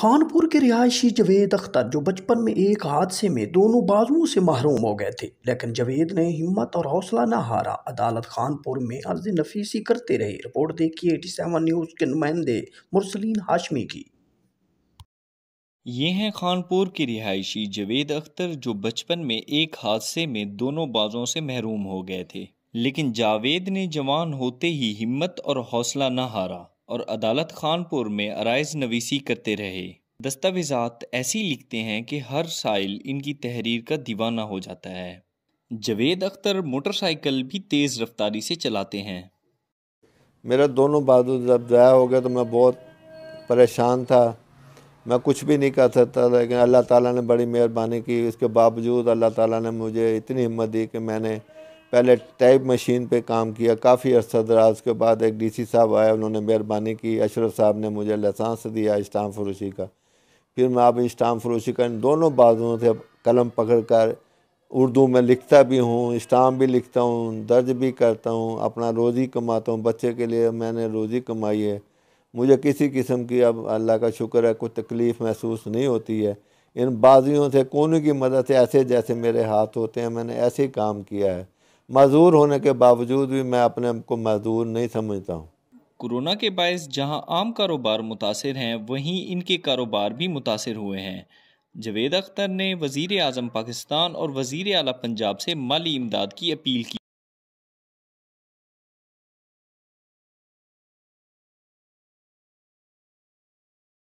खानपुर के रिहायशी जवेद अख्तर जो बचपन में एक हादसे में दोनों बाजुओं से महरूम हो गए थे लेकिन जवेद ने हिम्मत और हौसला न हारा अदालत खानपुर में अर्ज नफीसी करते रहे रिपोर्ट देखी एटी सेवन न्यूज़ के नुमाइंदे मुरसलीन हाशमी की ये हैं खानपुर के रिहायशी जवेद अख्तर जो बचपन में एक हादसे में दोनों बाजों से महरूम हो गए थे लेकिन जावेद ने जवान होते ही हिम्मत और हौसला न हारा और अदालत खानपुर में अराइज नवीसी करते रहे दस्तावेजात ऐसी लिखते हैं कि हर साइल इनकी तहरीर का दीवाना हो जाता है जवेद अख्तर मोटरसाइकिल भी तेज़ रफ्तारी से चलाते हैं मेरा दोनों बादल जब ज़या हो गया तो मैं बहुत परेशान था मैं कुछ भी नहीं कर सकता लेकिन अल्लाह ताला ने बड़ी मेहरबानी की इसके बावजूद अल्लाह ताला ने मुझे इतनी हिम्मत दी कि मैंने पहले टाइप मशीन पे काम किया काफ़ी अरसा दराज के बाद एक डीसी साहब आया उन्होंने मेहरबानी की अशरफ साहब ने मुझे लसांस दिया इस्टाम फरोशी का फिर मैं अब इस्टाम फरोशी का इन दोनों बाजुओं से कलम पकड़ कर उर्दू में लिखता भी हूँ इस्टाम भी लिखता हूँ दर्ज भी करता हूँ अपना रोज़ी कमाता हूँ बच्चे के लिए मैंने रोज़ी कमाई है मुझे किसी किस्म की अब अल्लाह का शुक्र है कोई तकलीफ़ महसूस नहीं होती है इन बाजियों से कोने की मदद से ऐसे जैसे मेरे हाथ होते हैं मैंने ऐसे ही काम किया है मज़दूर होने के बावजूद भी मैं अपने आप को मज़दूर नहीं समझता हूँ कोरोना के बायस जहाँ आम कारोबार मुतासर हैं वहीं इनके कारोबार भी मुतासर हुए हैं जवेद अख्तर ने वज़ी अजम पाकिस्तान और वज़ी अली पंजाब से माली इमदाद की अपील की